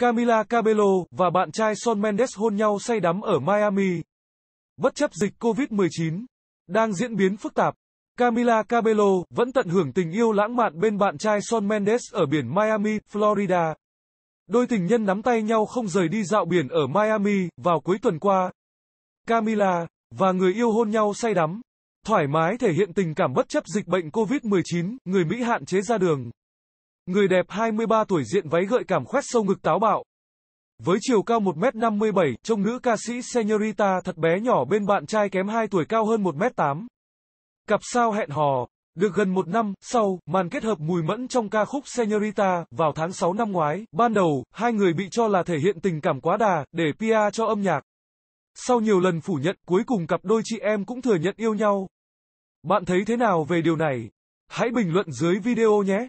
Camila Cabello và bạn trai Shawn Mendes hôn nhau say đắm ở Miami. Bất chấp dịch COVID-19 đang diễn biến phức tạp, Camila Cabello vẫn tận hưởng tình yêu lãng mạn bên bạn trai Shawn Mendes ở biển Miami, Florida. Đôi tình nhân nắm tay nhau không rời đi dạo biển ở Miami vào cuối tuần qua. Camila và người yêu hôn nhau say đắm, thoải mái thể hiện tình cảm bất chấp dịch bệnh COVID-19, người Mỹ hạn chế ra đường. Người đẹp 23 tuổi diện váy gợi cảm khoét sâu ngực táo bạo. Với chiều cao 1m57, trông nữ ca sĩ Senorita thật bé nhỏ bên bạn trai kém 2 tuổi cao hơn 1m8. Cặp sao hẹn hò. Được gần một năm, sau, màn kết hợp mùi mẫn trong ca khúc Senorita, vào tháng 6 năm ngoái, ban đầu, hai người bị cho là thể hiện tình cảm quá đà, để Pia cho âm nhạc. Sau nhiều lần phủ nhận, cuối cùng cặp đôi chị em cũng thừa nhận yêu nhau. Bạn thấy thế nào về điều này? Hãy bình luận dưới video nhé!